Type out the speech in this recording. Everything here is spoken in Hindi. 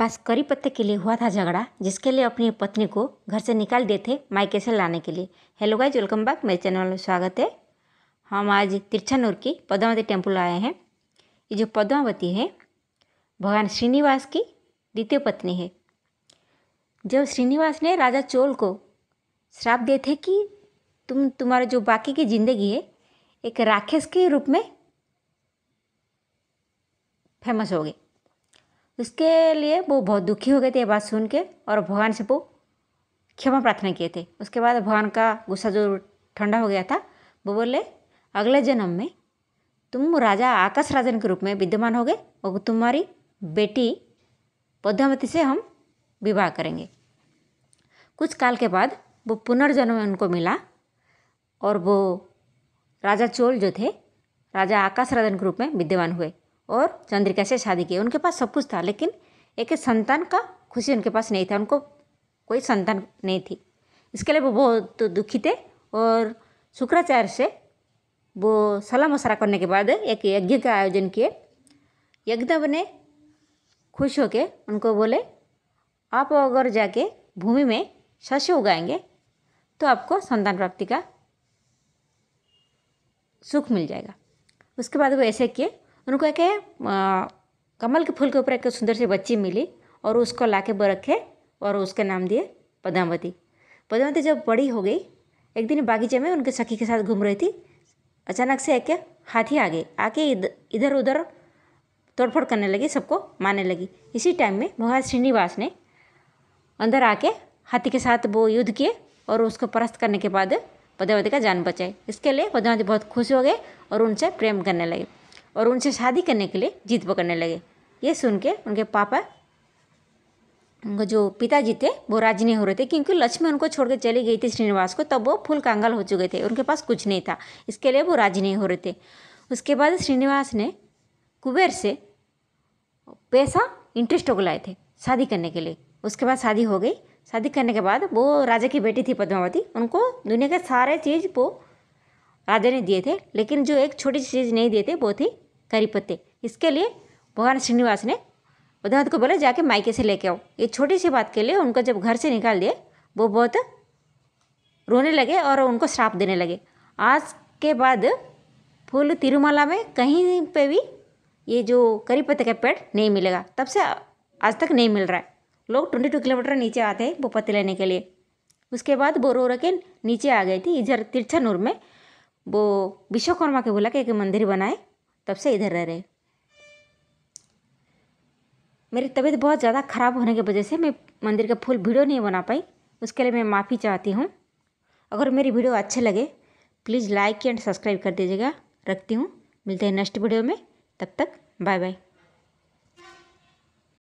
बस करी पत्ते के लिए हुआ था झगड़ा जिसके लिए अपनी पत्नी को घर से निकाल दिए थे मायके से लाने के लिए हेलो गाइज वेलकम बैक मेरे चैनल में स्वागत है हम आज तिरछानूर की पद्मावती टेम्पल आए हैं ये जो पद्मावती है भगवान श्रीनिवास की द्वितीय पत्नी है जब श्रीनिवास ने राजा चोल को श्राप दिए थे कि तुम तुम्हारा जो बाकी की ज़िंदगी है एक राक्षस के रूप में फेमस हो गए उसके लिए वो बहुत दुखी हो गए थे ये बात सुन के और भगवान से वो क्षमा प्रार्थना किए थे उसके बाद भगवान का गुस्सा जो ठंडा हो गया था वो बोले अगले जन्म में तुम राजा आकाश राजन के रूप में विद्यमान हो गए और तुम्हारी बेटी पद्मावती से हम विवाह करेंगे कुछ काल के बाद वो पुनर्जन्म उनको मिला और वो राजा चोल जो थे राजा आकाश राजन के रूप में विद्यमान हुए और चंद्रिका से शादी की उनके पास सब कुछ था लेकिन एक संतान का खुशी उनके पास नहीं था उनको कोई संतान नहीं थी इसके लिए वो बहुत दुखी थे और शुक्राचार्य से वो सलाह मशरा करने के बाद एक यज्ञ का आयोजन किए यज्ञ ने खुश होके उनको बोले आप अगर जाके भूमि में शस्य उगाएंगे तो आपको संतान प्राप्ति का सुख मिल जाएगा उसके बाद वो ऐसे किए उनको एक कमल के फूल के ऊपर एक सुंदर सी बच्ची मिली और उसको ला के रखे और उसका नाम दिए पद्मावती पद्मावती जब बड़ी हो गई एक दिन बागीचे में उनके सखी के साथ घूम रही थी अचानक से एक हाथी आ गई आके इधर उधर तोड़फोड़ करने लगी सबको मारने लगी इसी टाइम में भगवान श्रीनिवास ने अंदर आके हाथी के साथ वो युद्ध किए और उसको परस्त करने के बाद पद्मावती का जान बचाई इसके लिए पद्मावती बहुत खुश हो गए और उनसे प्रेम करने लगे और उनसे शादी करने के लिए जिद पकड़ने लगे ये सुन के उनके पापा उनका जो पिताजी थे वो राजी नहीं हो रहे थे क्योंकि लक्ष्मी उनको छोड़कर चली गई थी श्रीनिवास को तब वो फुल कांगल हो चुके थे उनके पास कुछ नहीं था इसके लिए वो राजी नहीं हो रहे थे उसके बाद श्रीनिवास ने कुबेर से पैसा इंटरेस्ट को लाए थे शादी करने के लिए उसके बाद शादी हो गई शादी करने के बाद वो राजा की बेटी थी पद्मावती उनको दुनिया के सारे चीज़ वो राजा ने दिए थे लेकिन जो एक छोटी सी चीज़ नहीं दिए थे वो थी करी पत्ते इसके लिए भगवान श्रीनिवास ने उद्धव को बोला जाके मायके से लेके आओ ये छोटी सी बात के लिए उनको जब घर से निकाल दिए वो बहुत रोने लगे और उनको श्राप देने लगे आज के बाद फूल तिरुमाला में कहीं पे भी ये जो करी पत्ते का पेड़ नहीं मिलेगा तब से आज तक नहीं मिल रहा है लोग ट्वेंटी टू किलोमीटर नीचे आते हैं वो पत्ते लेने के लिए उसके बाद वो रो रखे नीचे आ गई थी इधर तिरछानूर में वो विश्वकर्मा के बोला कि एक मंदिर बनाए तब से इधर रह रहे मेरी तबीयत बहुत ज़्यादा ख़राब होने की वजह से मैं मंदिर का फुल वीडियो नहीं बना पाई उसके लिए मैं माफ़ी चाहती हूँ अगर मेरी वीडियो अच्छे लगे प्लीज़ लाइक एंड सब्सक्राइब कर दीजिएगा रखती हूँ मिलते हैं नेक्स्ट वीडियो में तब तक बाय बाय